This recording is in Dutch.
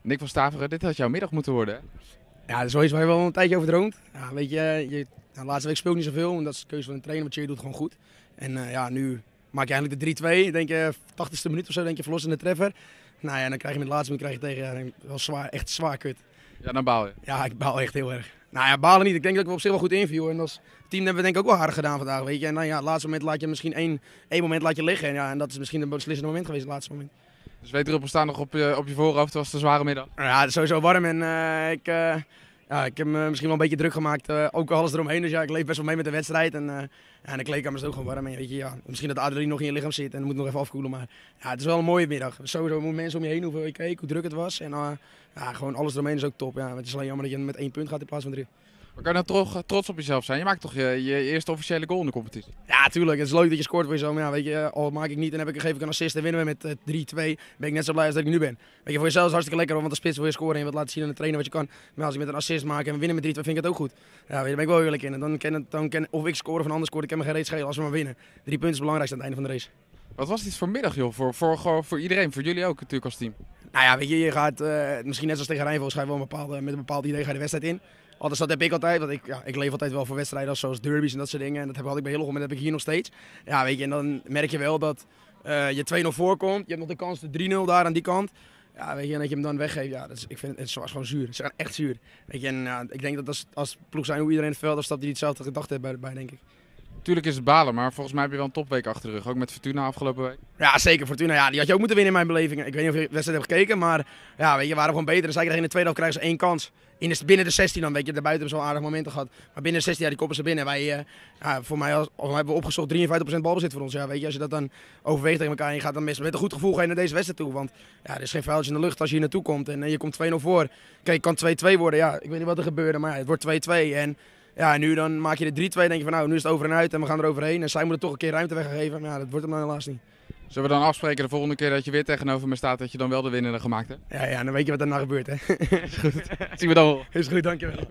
Nick van Staveren, dit had jouw middag moeten worden. Ja, dat is wel iets waar je wel een tijdje over droomt. Ja, weet je, je nou, laatste week speelt niet zoveel, en dat is de keuze van een trainer, want je doet het gewoon goed. En eh, ja, nu maak je eigenlijk de 3-2, denk je, eh, 80ste minuut of zo, denk je, verlossende treffer. Nou ja, dan krijg je met de laatste minuut krijg je tegen, wel zwaar, echt zwaar kut. Ja, dan baal je. Ja, ik baal echt heel erg. Nou ja, balen niet. Ik denk dat ik op zich wel goed inviel. En als team hebben we denk ik ook wel hard gedaan vandaag, weet je. En nou ja, het laatste moment laat je misschien één, één moment laat je liggen. En ja, en dat is misschien een beslissend moment geweest, het laatste moment. Dus twee druppels staan nog op je, op je voorhoofd. Het was een zware middag. Ja, het is sowieso warm en eh, ik, eh, ja, ik heb me misschien wel een beetje druk gemaakt. Eh, ook alles eromheen. Dus ja, ik leef best wel mee met de wedstrijd. En, ja, en de kleedkamer is ook gewoon warm. En, weet je, ja, misschien dat de adrenaline nog in je lichaam zit en moet nog even afkoelen. Maar ja, het is wel een mooie middag. Sowieso moeten mensen om je heen hoeven kijken hoe druk het was. En ja, gewoon alles eromheen is ook top. Ja. Het is alleen jammer dat je met één punt gaat in plaats van drie. Maar kan je nou toch trots op jezelf zijn? Je maakt toch je, eerste officiële goal in de competitie? Ja, tuurlijk. Het is leuk dat je scoort voor jezelf. Maar ja, weet je, eh, al maak ik niet en heb ik, geef ik een assist en winnen we met 3-2. Eh, ben ik net zo blij als dat ik nu ben. Weet je, voor jezelf is hartstikke lekker, want de spits wil je scoren en wat laten zien aan de trainer wat je kan. Maar als ik met een assist maak en we winnen met 3-2, vind ik het ook goed. Ja, weet je, ben ik wel eerlijk in. En dan ken dan ken, of ik score of een ander scoort, ik heb me geen reeds schelen als we maar winnen. Drie punten is het belangrijkste aan het einde van de race. Wat was dit vanmiddag, joh? Voor, voor, voor iedereen, voor jullie ook natuurlijk als team. Nou ja, weet je, je gaat eh, misschien net zoals tegen Rijnvoort wel een met een bepaald idee ga je de wedstrijd in. Anders dat heb ik altijd, want ik, ja, ik leef altijd wel voor wedstrijden zoals derbies en dat soort dingen. En dat heb, had ik bij heel en dat heb ik hier nog steeds. Ja, weet je, en dan merk je wel dat eh, je 2-0 voorkomt. Je hebt nog de kans de 3-0 daar aan die kant. Ja, weet je, en dat je hem dan weggeeft, ja, dat is, ik vind het, het is gewoon zuur. Het is echt zuur. Weet je, en ik denk dat als, als ploeg zijn hoe iedereen het veld afstapt die hetzelfde gedacht heeft bij, bij denk ik. Tuurlijk is het balen, maar volgens mij heb je wel een topweek achter de rug. Ook met Fortuna afgelopen week. Ja, zeker. Fortuna, ja, die had je ook moeten winnen in mijn beleving. Ik weet niet of je de wedstrijd hebt gekeken, maar ja, weet je, waren gewoon beter. Dus eigenlijk in de tweede helft krijgen ze één kans. In de, binnen de 16 dan, weet je, buiten hebben ze wel aardig momenten gehad. Maar binnen de 16, ja, die koppen ze binnen. Wij, uh, ja, voor mij als, hebben we opgezocht 53% balbezit voor ons. Ja, weet je, als je dat dan overweegt tegen elkaar en je gaat dan met een goed gevoel ga naar deze wedstrijd toe. Want ja, er is geen vuiltje in de lucht als je hier naartoe komt en, je komt 2-0 voor. Kijk, het kan 2-2 worden, ja, ik weet niet wat er gebeurde, maar ja, het wordt 2-2 ja, en nu dan maak je de 3-2 denk je van nou, nu is het over en uit en we gaan er overheen. En zij moeten toch een keer ruimte weggeven. Maar ja, dat wordt hem dan helaas niet. Zullen we dan afspreken de volgende keer dat je weer tegenover me staat, dat je dan wel de winnende gemaakt hebt? Ja, ja dan weet je wat daarna gebeurt hè. Is goed. Zien we dan wel. Is goed, dankjewel.